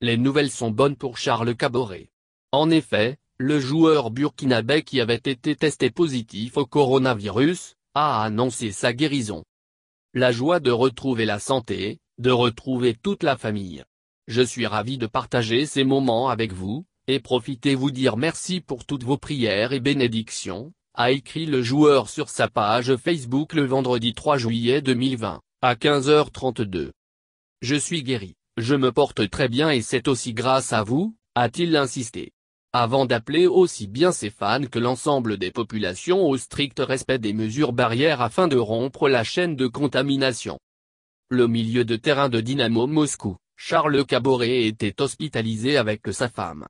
Les nouvelles sont bonnes pour Charles Caboret. En effet, le joueur burkinabé qui avait été testé positif au coronavirus, a annoncé sa guérison. La joie de retrouver la santé, de retrouver toute la famille. Je suis ravi de partager ces moments avec vous, et profitez vous dire merci pour toutes vos prières et bénédictions, a écrit le joueur sur sa page Facebook le vendredi 3 juillet 2020, à 15h32. Je suis guéri. Je me porte très bien et c'est aussi grâce à vous, a-t-il insisté. Avant d'appeler aussi bien ses fans que l'ensemble des populations au strict respect des mesures barrières afin de rompre la chaîne de contamination. Le milieu de terrain de Dynamo Moscou, Charles Caboret était hospitalisé avec sa femme.